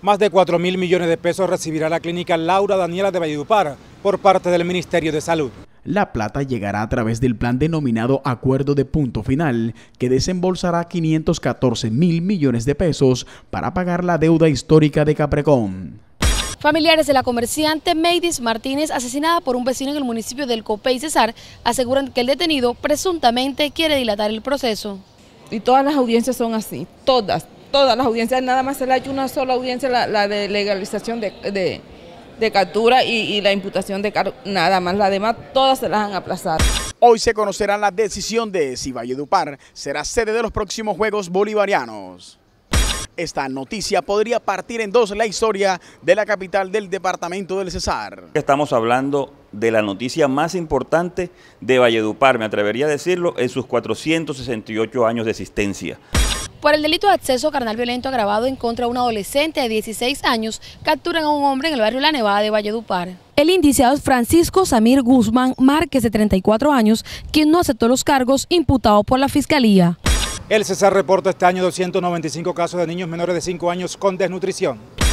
Más de 4 mil millones de pesos recibirá la clínica Laura Daniela de Valledupar por parte del Ministerio de Salud. La plata llegará a través del plan denominado Acuerdo de Punto Final, que desembolsará 514 mil millones de pesos para pagar la deuda histórica de Caprecón. Familiares de la comerciante Meidis Martínez, asesinada por un vecino en el municipio del y Cesar, aseguran que el detenido presuntamente quiere dilatar el proceso. Y todas las audiencias son así, todas, todas las audiencias, nada más se le ha hecho una sola audiencia, la, de legalización de, captura y, y, la imputación de cargo, nada más, la demás todas se las han aplazado. Hoy se conocerá la decisión de si Valledupar será sede de los próximos Juegos Bolivarianos. Esta noticia podría partir en dos la historia de la capital del departamento del Cesar. Estamos hablando de la noticia más importante de Valledupar, me atrevería a decirlo, en sus 468 años de existencia. Por el delito de acceso carnal violento agravado en contra de un adolescente de 16 años, capturan a un hombre en el barrio La Nevada de Valledupar. El indiciado es Francisco Samir Guzmán Márquez, de 34 años, quien no aceptó los cargos imputados por la Fiscalía. El César reporta este año 295 casos de niños menores de 5 años con desnutrición.